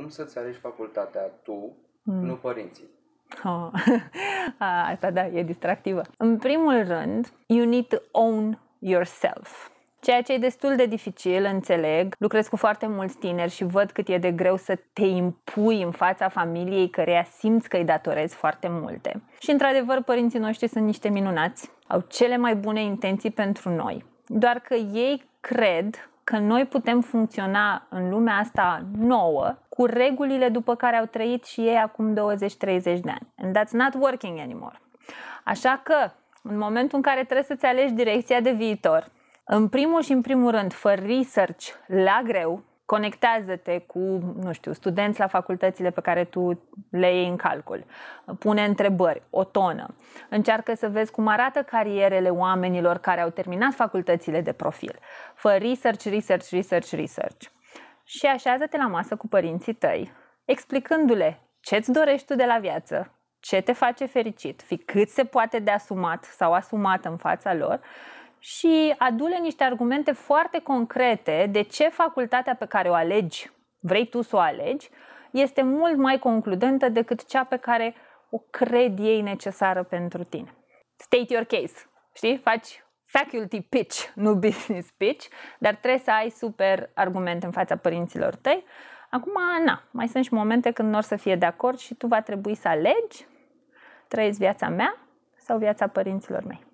cum să-ți alegi facultatea tu, mm. nu părinții? Oh. Asta da, e distractivă. În primul rând, you need to own yourself. Ceea ce e destul de dificil, înțeleg, lucrez cu foarte mulți tineri și văd cât e de greu să te impui în fața familiei căreia simți că îi datorezi foarte multe. Și într-adevăr, părinții noștri sunt niște minunați, au cele mai bune intenții pentru noi. Doar că ei cred că noi putem funcționa în lumea asta nouă cu regulile după care au trăit și ei acum 20-30 de ani. And that's not working anymore. Așa că, în momentul în care trebuie să-ți alegi direcția de viitor, în primul și în primul rând, fă research la greu, conectează-te cu, nu știu, studenți la facultățile pe care tu le iei în calcul. Pune întrebări, o tonă. Încearcă să vezi cum arată carierele oamenilor care au terminat facultățile de profil. Fă research, research, research, research și așează-te la masă cu părinții tăi, explicându-le ce-ți dorești tu de la viață, ce te face fericit, fi cât se poate de asumat sau asumat în fața lor și adule niște argumente foarte concrete de ce facultatea pe care o alegi, vrei tu să o alegi, este mult mai concludentă decât cea pe care o cred ei necesară pentru tine. State your case, știi? Faci faculty pitch, nu business pitch, dar trebuie să ai super argumente în fața părinților tăi. Acum, na, mai sunt și momente când nu o să fie de acord și tu va trebui să alegi trăiesc viața mea sau viața părinților mei.